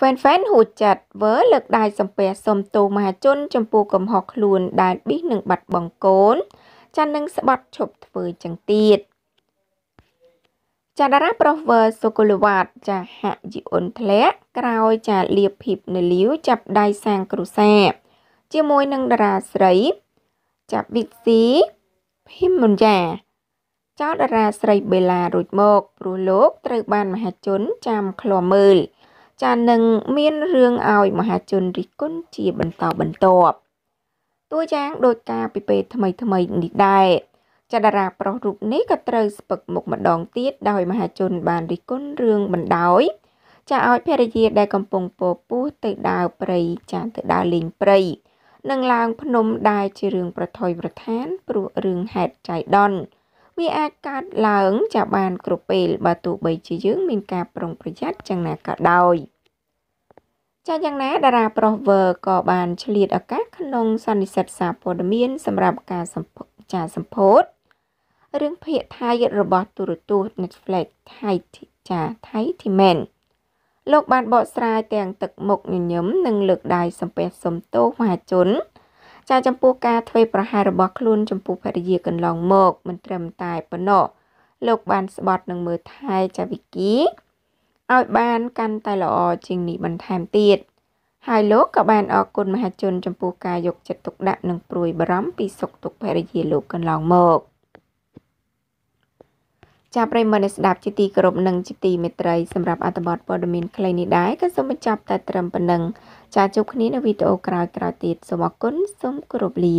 ហ្វេនហ្វេនហួចចិត្តវើលើកដៃសំពះសុំទោសមហាជនចំពោះកំហុសខ្លួនដែលប៊ីសនឹងបាត់បង់កូនចាន់នឹងស្បត់ឈប់ធ្វើចឹងទៀតចាតារាប្រុសវើសូកូលវ៉ាតចាហាក់យីអ៊ុនធ្លាក់ក្រោយចាលៀបភីបនៅលាវចាប់ដៃសាងគ្រូសាជាមួយនឹងតារាស្រី ចាប់វិកស៊ីភីមមុនយ៉ាចោលតារាស្រីបេឡារួចមកព្រោះលោកត្រូវបានមហាជនចាំឃ្លាំមើលចានឹងមានរឿងឲ្យមហាជនរិះគន់ជាបន្តបន្ទាប់តួយ៉ាងដោយការពីពេលថ្មីថ្មីនេះដែរចាតារាប្រុសរូបនេះក៏ត្រូវស្ពឹកមុខម្ដងទៀតដោយមហាជន បានរិះគន់រឿងបណ្ដោយចាឲ្យភរិយា ដែលកំពុងពពោះទៅដើរព្រៃចាទៅដើរលេងព្រៃនិងឡើងភ្នំដែលជារឿងប្រថុយប្រឋានព្រោះរឿងហេតុចៃដន្យវាអាចកើតឡើងចាបានគ្រប់ពេលបើទោះបីជាយើងមានការប្រុងប្រយ័ត្នយ៉ាងណាក៏ដោយចាយ៉ាងណា តារាប្រុសវើក៏បានឆ្លៀតឱកាសក្នុងសន្និសិទសារព័ត៌មាន សម្រាប់ការសម្ពោចាសម្ពោធរឿងភាគថៃរបស់ទូរទស្សន៍ Netflix ថៃចាថៃ Timen លោក បានបកស្រាយទាំងទឹកមុខញញឹមនិង លើកដៃសំពះសុំទោសមហាជនចាចំពោះការធ្វើប្រហែសរបស់ខ្លួនចំពោះភរិយាកន្លងមក មិនត្រឹមតែប៉ុណ្ណោះលោកបានស្បត់នឹងមើលថែចាវិគីឲ្យបានកាន់តែល្អជាងនេះបន្ថែមទៀតហើយលោកក៏បានអរគុណមហាជនចំពោះការយកចិត្តទុកដាក់និងព្រួយបារម្ភពីសុខទុក្ខភរិយាលោកកន្លងមកចាប់ប្រិមត្តអ្នកស្ដាប់ជាទីគោរពនិងជាទីមេត្រីសម្រាប់អត្ថបទព័ត៌មានខ្លីនេះដែរក៏សូមបញ្ចប់តែត្រឹមប៉ុណ្ណឹងចាជួបគ្នានៅវីដេអូក្រោយៗទៀតសូមអរគុណសូមគោរពលា